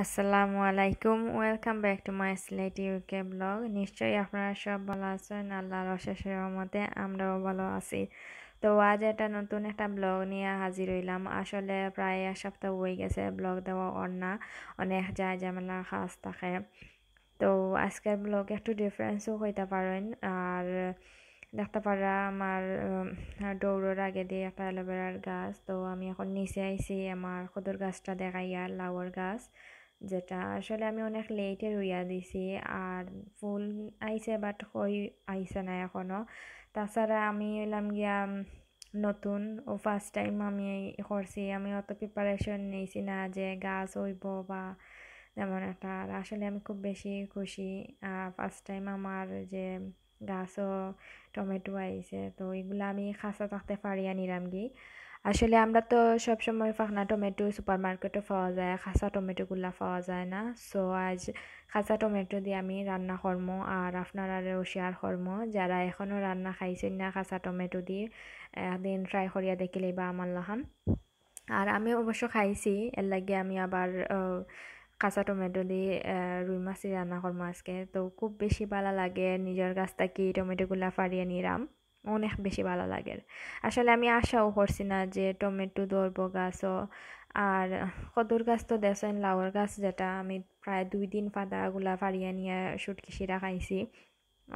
আসসালামু আলাইকুম welcome back to my slate UK blog নিশ্চয়ই আপনারা সব ভালো আছেন আল্লাহর অশেষ রহমতে আমরাও ভালো আছি তো আজ একটা নতুন একটা ব্লগ নিয়ে হাজির হইলাম আসলে প্রায় এক সপ্তাহ হয়ে গেছে ব্লগ দেওয়া না অনেক যায় ঝামেলা খাস থাকে তো আজকের ব্লগ একটু ডিফারেন্সও হইতে পারেন আর দেখতে পারা আমার দৌড়োর আগে দিয়ে একটা অ্যালোভেরার গাছ তো আমি এখন নিচে আইছি আমার খুদুর গাছটা দেখাইয়া লাউর গাছ যেটা আসলে আমি অনেক লেটে রুইয়া দিছি আর ফুল আইছে বাট হই আইছে না এখনও তাছাড়া আমি এলাম গিয়া নতুন ও ফার্স্ট টাইম আমি করছি আমি অত প্রিপারেশন নিয়েছি না যে গাছ হইব বা যেমন একটা আর আসলে আমি খুব বেশি খুশি ফার্স্ট টাইম আমার যে গাছও টমেটো আইছে তো এগুলো আমি খাঁচা থাকতে পারি আনিলাম কি আসলে আমরা তো সবসময় ফাঁকনা টমেটো সুপার মার্কেটে পাওয়া যায় খাসা টমেটোগুলা পাওয়া যায় না সো আজ খাসা টমেটো দিয়ে আমি রান্না কর্ম আর আপনারাও শেয়ার কর্ম যারা এখনও রান্না খাইছেন না খাসা টমেটো দিয়ে একদিন ট্রাই করিয়া দেখিলে বা আমার লহান আর আমি অবশ্য খাইছি এর লাগে আমি আবার কাঁচা টমেটো দিয়ে রুই মাছই রান্না করবো আজকে তো খুব বেশি ভালো লাগে নিজের গাছ কি টমেটোগুলা ফাড়িয়ে নিলাম অনেক বেশি ভালো লাগে আসলে আমি আশাও করছি না যে টমেটো দর্ব গাছও আর কদুর গাছ তো দেশেন লাউর গাছ যেটা আমি প্রায় দুই দিন পাতাগুলা ফাড়িয়ে নিয়ে সুটকিসিরা খাইছি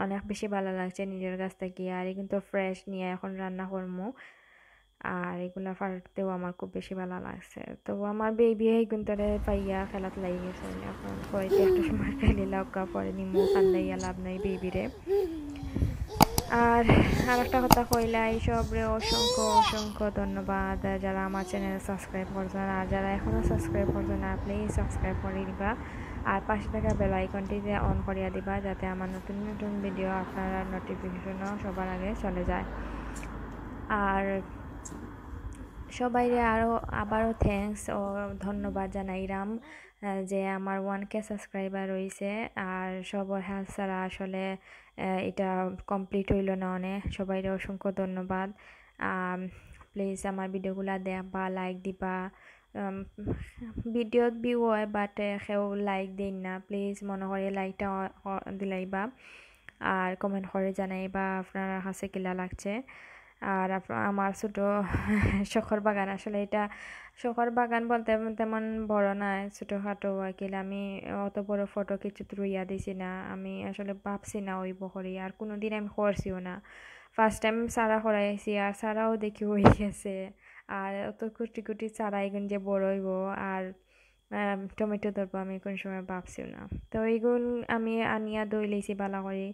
অনেক বেশি ভালো লাগছে নিজের গাছ থেকে আর কিন্তু ফ্রেশ নিয়ে এখন রান্না করবো আর এগুলা ফাটতেও আমার খুব বেশি ভালো লাগছে তো আমার বেবি এই পাইয়া খেলাত লাগিয়েছে এখন পরে একটা সময় খেলিলা পরে নিমু কান্দাইয়া লাভ নাই বেবিরে আর আর একটা কথা কইলা এইসব রে অসংখ্য অসংখ্য ধন্যবাদ যারা আমার চ্যানেল সাবস্ক্রাইব করছেন আর যারা এখনও সাবস্ক্রাইব করছেন না প্লিজ সাবস্ক্রাইব করে দিবা আর পাশে থাকা বেল আইকনটি অন করিয়া দিবা যাতে আমার নতুন নতুন ভিডিও আপনারা নোটিফিকেশনও সবার আগে চলে যায় আর সবাইরে আরও আবারও থ্যাংকস ও ধন্যবাদ জানাইরাম যে আমার ওয়ান কে সাবস্ক্রাইবার রয়েছে আর সবার হ্যাঁ ছাড়া আসলে এটা কমপ্লিট হইল না অনেক সবাইরে অসংখ্য ধন্যবাদ প্লিজ আমার ভিডিওগুলো দেখবা লাইক দিবা ভিডিওত ভিউ হয় বাট সেও লাইক দিন না প্লিজ মনে করে লাইকটা দিলাইবা আর কমেন্ট করে জানাইবা আপনার হাসে কিলা লাগছে আর আমার ছোট শখর বাগান আসলে এটা শখর বাগান বলতে তেমন বড় না ছোটোখাটো আকিল আমি অত বড় ফটো কিছু রুইয়া দিছি না আমি আসলে ভাবছি না ওই বহরি আর কোনো দিন আমি করছিও না ফার্স্ট টাইম সারা হরাইছি আর সারাও দেখি হয়ে গেছে আর অত কুটি কুটি চারা এগুন যে বড় হইব আর টমেটো ধরবো আমি কোন সময় ভাবছিও না তো এইগুলো আমি আনিয়া দই লইছি বালা করে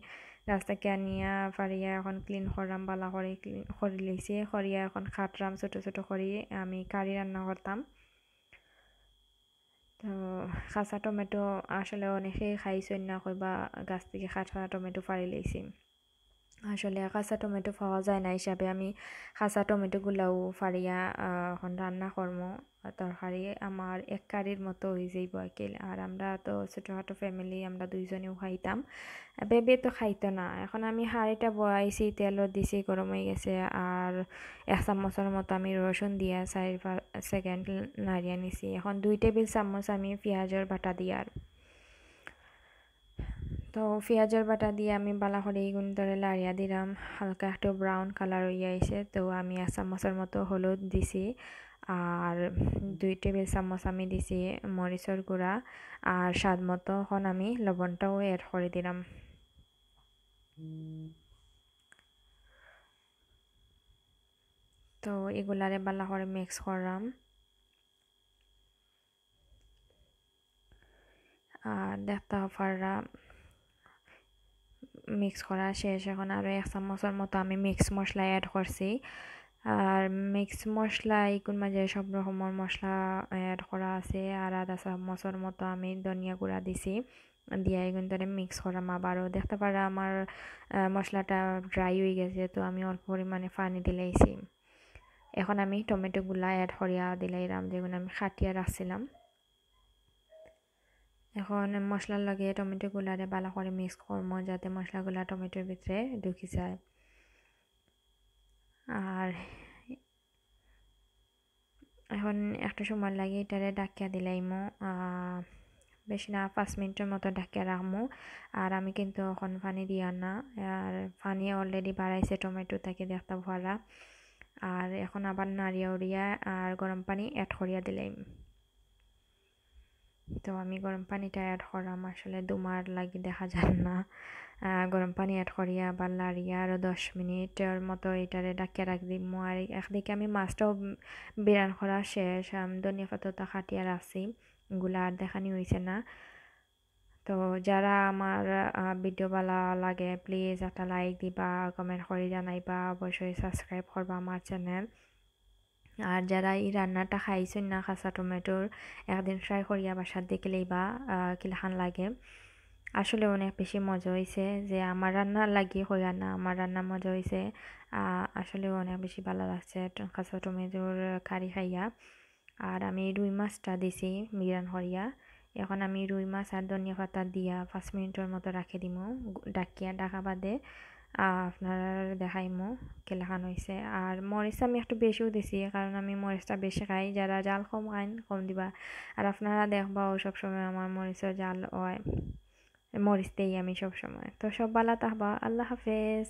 ৰাস্তাকে আনিয়া ফাৰিয়া এখন ক্লিন সৰাম বালা কৰি ক্লিন খৰি লৈছে খৰিয়া এখন খাটৰাম ছোটো ছোটো খৰি আমি কাৰী ৰান্না কৰতাম তো কাঁচা টমেটো আচলতে অনেকেই খাইছোঁ অন্য বা গাছ থাকি কাঁচা টমেটো ফাৰি লৈছিম আসলে কাঁচা টমেটো পাওয়া যায় না হিসাবে আমি কাঁচা টমেটোগুলাও ফাড়িয়া এখন রান্না কর্ম তরকারি আমার এক কারির মতো হয়ে যাইব একেল আর আমরা তো ছোটোখাটো ফ্যামিলি আমরা দুইজনেও খাইতাম বেবে তো খাইতো না এখন আমি হাড়িটা বয়াইছি তেলও দিছি গরম হয়ে গেছে আর এক চামচের মতো আমি রসুন দিয়া চাৰি পাঁচ সেকেন্ড নাড়িয়ে নিছি এখন দুই টেবিল চামচ আমি পেঁয়াজের বাটা দিয়ার তো পেঁয়াজের বাটা দিয়ে আমি বালা করে এইগুন ধরে লাড়িয়া দিলাম হালকা একটু ব্রাউন কালার হয়ে আইসে তো আমি এক চামচের মতো হলুদ দিছি আর দুই টেবিল চামচ আমি দিছি মরিচর গুঁড়া আর স্বাদ মতো এখন আমি লবণটাও এড করে দিলাম তো এগুলারে বালা করে মিক্স করলাম আর দেখতে হফাররা মিক্স করা শেষ এখন আরও এক চামচের মতো আমি মিক্স মশলা অ্যাড করছি আর মিক্স মশলা এইগুন মাঝে সব রকমের মশলা অ্যাড করা আছে আর আধা চামচের মতো আমি ধনিয়া গুঁড়া দিছি দিয়ে এখন ধরে মিক্স করাম আবারও দেখতে পারা আমার মশলাটা ড্রাই হয়ে গেছে তো আমি অল্প পরিমাণে পানি দিলাইছি এখন আমি টমেটোগুলা অ্যাড করিয়া দিলাইলাম যেগুলো আমি খাটিয়া রাখছিলাম এখন মশলার লগে টমেটোগুলারে ভালো করে মিক্স করবো যাতে মশলাগুলা টমেটোর ভিতরে ঢুকি যায় আর এখন একটা সময় লাগে এটারে ডাকিয়া দিলাইম বেশি না পাঁচ মিনিটের মতো ডাকিয়া রাখবো আর আমি কিন্তু এখন পানি দিয়া না আর পানি অলরেডি বাড়াইছে টমেটো তাকে দেখতে ভরা আর এখন আবার নাড়িয়া উড়িয়া আর গরম পানি অ্যাড করিয়া দিলাইম তো আমি গরম পানিটা অ্যাড করাম আসলে দুমার লাগি দেখা যান না গরম পানি অ্যাড করিয়া আবার লাড়িয়া আরও দশ মিনিটের মতো এটারে ডাকিয়া রাখ দিম আর একদিকে আমি মাছটাও বিরান করা শেষ ধনিয়া পাতাটা খাটিয়ার রাখছি এগুলো আর দেখানি হয়েছে না তো যারা আমার ভিডিও ভালো লাগে প্লিজ একটা লাইক দিবা কমেন্ট করে জানাইবা অবশ্যই সাবস্ক্রাইব করবা আমার চ্যানেল আর যারা এই রান্নাটা খাইছেন না কাঁচা টমেটোর একদিন ফ্রাই করিয়া বাসার দেখিলেই বা কিলহান লাগে আসলে অনেক বেশি মজা হয়েছে যে আমার রান্না লাগে হইয়া না আমার রান্না মজা হয়েছে আসলে অনেক বেশি ভালো লাগছে কাঁচা টমেটোর কারি খাইয়া আর আমি রুই মাছটা দিছি মিরান হরিয়া এখন আমি রুই মাছ আর ধনিয়া পাতা দিয়া পাঁচ মিনিটের মতো রাখে দিমু ডাকিয়া ডাকা বাদে আপনার দেখাইমো কেলাখান হয়েছে আর মরিচ আমি একটু বেশিও দিছি কারণ আমি মরিচটা বেশি খাই যারা জাল কম খাইন কম দিবা আর আপনারা দেখবা ও সবসময় আমার মরিচের জাল হয় মরিচ দেই আমি সবসময় তো সব বালা তাহবা আল্লাহ হাফেজ